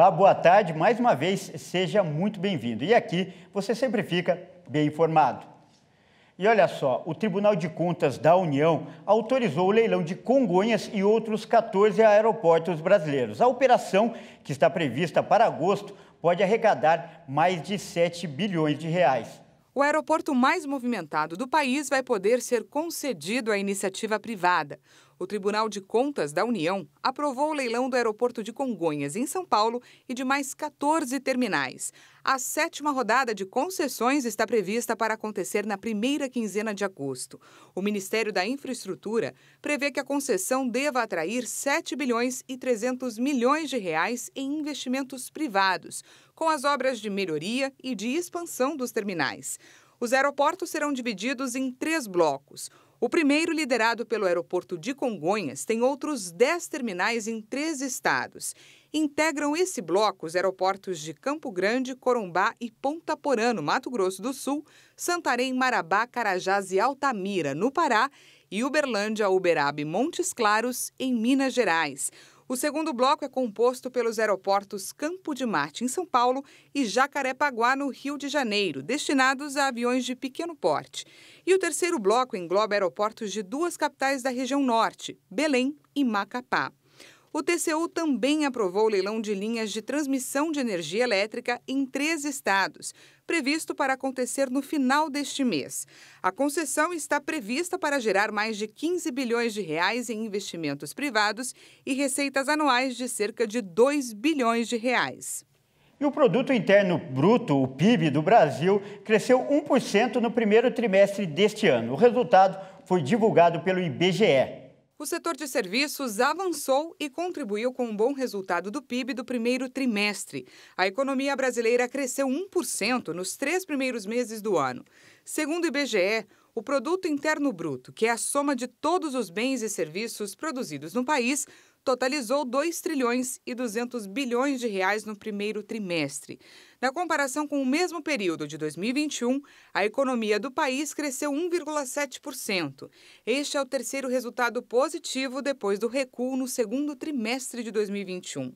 Olá, boa tarde. Mais uma vez, seja muito bem-vindo. E aqui você sempre fica bem informado. E olha só, o Tribunal de Contas da União autorizou o leilão de Congonhas e outros 14 aeroportos brasileiros. A operação, que está prevista para agosto, pode arrecadar mais de 7 bilhões de reais. O aeroporto mais movimentado do país vai poder ser concedido à iniciativa privada o Tribunal de Contas da União aprovou o leilão do aeroporto de Congonhas, em São Paulo, e de mais 14 terminais. A sétima rodada de concessões está prevista para acontecer na primeira quinzena de agosto. O Ministério da Infraestrutura prevê que a concessão deva atrair 7 bilhões e 300 milhões de reais em investimentos privados, com as obras de melhoria e de expansão dos terminais. Os aeroportos serão divididos em três blocos. O primeiro, liderado pelo aeroporto de Congonhas, tem outros 10 terminais em três estados. Integram esse bloco os aeroportos de Campo Grande, Corumbá e Ponta Porã, no Mato Grosso do Sul, Santarém, Marabá, Carajás e Altamira, no Pará, e Uberlândia, Uberaba e Montes Claros, em Minas Gerais. O segundo bloco é composto pelos aeroportos Campo de Marte, em São Paulo, e Jacarepaguá, no Rio de Janeiro, destinados a aviões de pequeno porte. E o terceiro bloco engloba aeroportos de duas capitais da região norte, Belém e Macapá. O TCU também aprovou o leilão de linhas de transmissão de energia elétrica em três estados, previsto para acontecer no final deste mês. A concessão está prevista para gerar mais de 15 bilhões de reais em investimentos privados e receitas anuais de cerca de 2 bilhões de reais. E o produto interno bruto, o PIB do Brasil, cresceu 1% no primeiro trimestre deste ano. O resultado foi divulgado pelo IBGE. O setor de serviços avançou e contribuiu com um bom resultado do PIB do primeiro trimestre. A economia brasileira cresceu 1% nos três primeiros meses do ano. Segundo o IBGE, o Produto Interno Bruto, que é a soma de todos os bens e serviços produzidos no país, totalizou 2 trilhões e 200 bilhões de reais no primeiro trimestre. Na comparação com o mesmo período de 2021, a economia do país cresceu 1,7%. Este é o terceiro resultado positivo depois do recuo no segundo trimestre de 2021.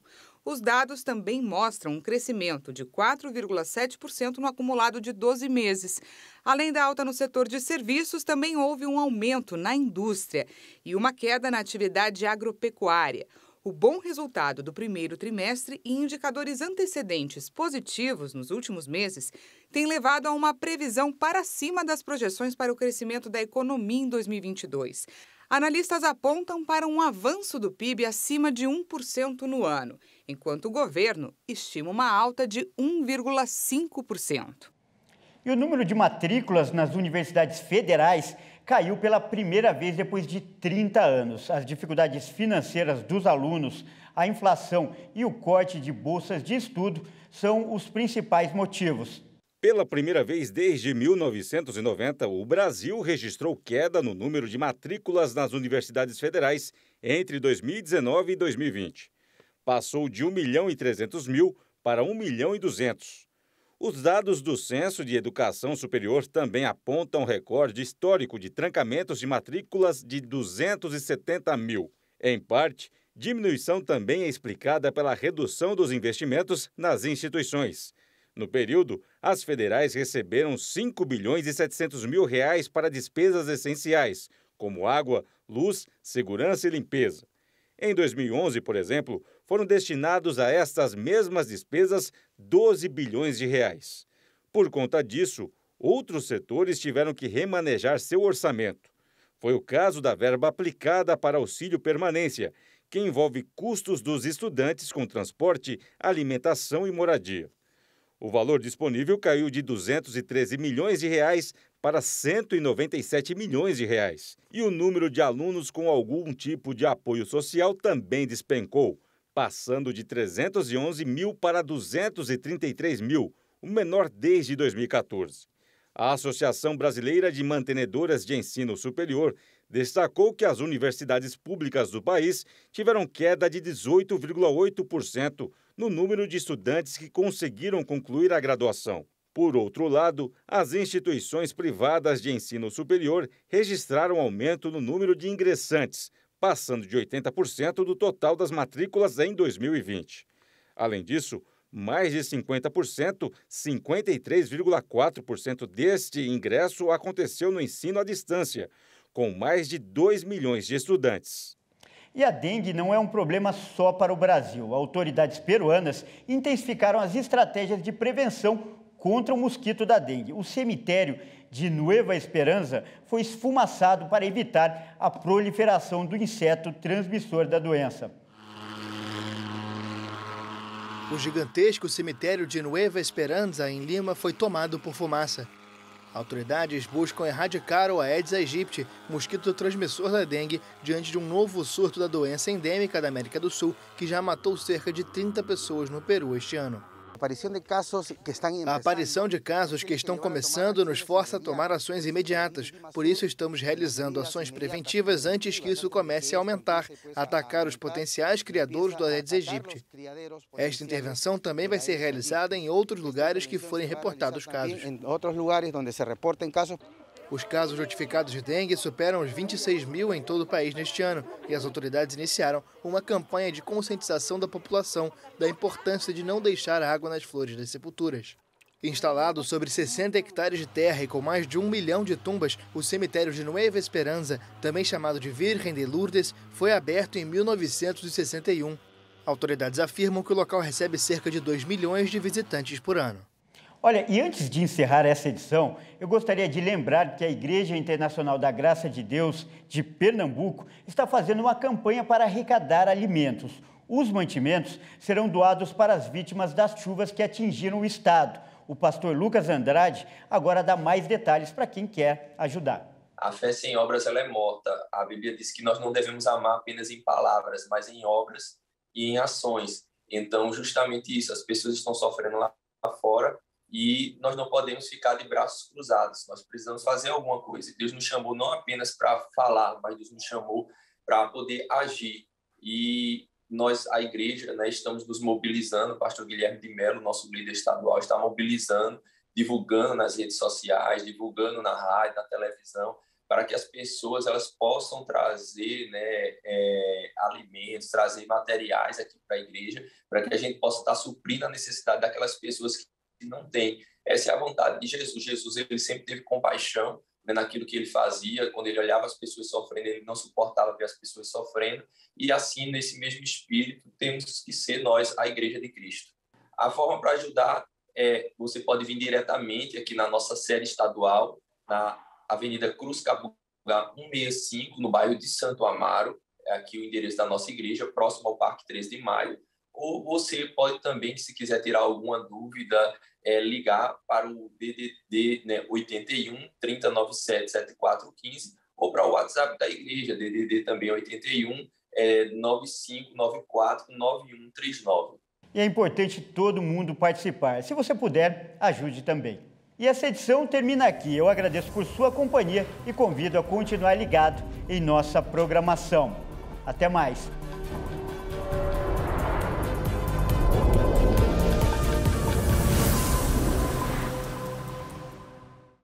Os dados também mostram um crescimento de 4,7% no acumulado de 12 meses. Além da alta no setor de serviços, também houve um aumento na indústria e uma queda na atividade agropecuária. O bom resultado do primeiro trimestre e indicadores antecedentes positivos nos últimos meses têm levado a uma previsão para cima das projeções para o crescimento da economia em 2022. Analistas apontam para um avanço do PIB acima de 1% no ano, enquanto o governo estima uma alta de 1,5%. E o número de matrículas nas universidades federais caiu pela primeira vez depois de 30 anos. As dificuldades financeiras dos alunos, a inflação e o corte de bolsas de estudo são os principais motivos. Pela primeira vez desde 1990, o Brasil registrou queda no número de matrículas nas universidades federais entre 2019 e 2020. Passou de 1 milhão e 300 mil para 1 milhão e 200. Os dados do Censo de Educação Superior também apontam recorde histórico de trancamentos de matrículas de 270 mil. Em parte, diminuição também é explicada pela redução dos investimentos nas instituições. No período, as federais receberam 5 bilhões e 700 mil reais para despesas essenciais, como água, luz, segurança e limpeza. Em 2011, por exemplo, foram destinados a estas mesmas despesas 12 bilhões de reais. Por conta disso, outros setores tiveram que remanejar seu orçamento. Foi o caso da verba aplicada para auxílio permanência, que envolve custos dos estudantes com transporte, alimentação e moradia. O valor disponível caiu de 213 milhões de reais para 197 milhões de reais. E o número de alunos com algum tipo de apoio social também despencou, passando de 311 mil para 233 mil, o menor desde 2014. A Associação Brasileira de Mantenedoras de Ensino Superior destacou que as universidades públicas do país tiveram queda de 18,8% no número de estudantes que conseguiram concluir a graduação. Por outro lado, as instituições privadas de ensino superior registraram aumento no número de ingressantes, passando de 80% do total das matrículas em 2020. Além disso, mais de 50%, 53,4% deste ingresso aconteceu no ensino à distância, com mais de 2 milhões de estudantes. E a dengue não é um problema só para o Brasil. Autoridades peruanas intensificaram as estratégias de prevenção contra o mosquito da dengue. O cemitério de Nueva Esperança foi esfumaçado para evitar a proliferação do inseto transmissor da doença. O gigantesco cemitério de Nueva Esperança, em Lima, foi tomado por fumaça. Autoridades buscam erradicar o Aedes aegypti, mosquito transmissor da dengue, diante de um novo surto da doença endêmica da América do Sul, que já matou cerca de 30 pessoas no Peru este ano. A aparição de casos que estão começando nos força a tomar ações imediatas. Por isso, estamos realizando ações preventivas antes que isso comece a aumentar, atacar os potenciais criadores do Aedes aegypti. Esta intervenção também vai ser realizada em outros lugares que forem reportados casos. Em outros lugares onde se reportem casos. Os casos notificados de dengue superam os 26 mil em todo o país neste ano e as autoridades iniciaram uma campanha de conscientização da população da importância de não deixar água nas flores das sepulturas. Instalado sobre 60 hectares de terra e com mais de um milhão de tumbas, o cemitério de Nueva Esperança, também chamado de Virgem de Lourdes, foi aberto em 1961. Autoridades afirmam que o local recebe cerca de 2 milhões de visitantes por ano. Olha, e antes de encerrar essa edição, eu gostaria de lembrar que a Igreja Internacional da Graça de Deus de Pernambuco está fazendo uma campanha para arrecadar alimentos. Os mantimentos serão doados para as vítimas das chuvas que atingiram o estado. O pastor Lucas Andrade agora dá mais detalhes para quem quer ajudar. A fé sem obras ela é morta. A Bíblia diz que nós não devemos amar apenas em palavras, mas em obras e em ações. Então, justamente isso, as pessoas estão sofrendo lá fora e nós não podemos ficar de braços cruzados, nós precisamos fazer alguma coisa. Deus nos chamou não apenas para falar, mas Deus nos chamou para poder agir. E nós, a igreja, né, estamos nos mobilizando, o pastor Guilherme de Mello, nosso líder estadual, está mobilizando, divulgando nas redes sociais, divulgando na rádio, na televisão, para que as pessoas elas possam trazer né, é, alimentos, trazer materiais aqui para a igreja, para que a gente possa estar suprindo a necessidade daquelas pessoas que que não tem. Essa é a vontade de Jesus. Jesus ele sempre teve compaixão né, naquilo que ele fazia, quando ele olhava as pessoas sofrendo, ele não suportava ver as pessoas sofrendo. E assim, nesse mesmo espírito, temos que ser nós a igreja de Cristo. A forma para ajudar é você pode vir diretamente aqui na nossa sede estadual, na Avenida Cruz Cabugá 165, no bairro de Santo Amaro, é aqui o endereço da nossa igreja, próximo ao Parque 13 de Maio ou você pode também, se quiser tirar alguma dúvida, é, ligar para o DDD né, 81 3097 7415 ou para o WhatsApp da igreja, DDD também 81 é, 9594 9139. E é importante todo mundo participar. Se você puder, ajude também. E essa edição termina aqui. Eu agradeço por sua companhia e convido a continuar ligado em nossa programação. Até mais!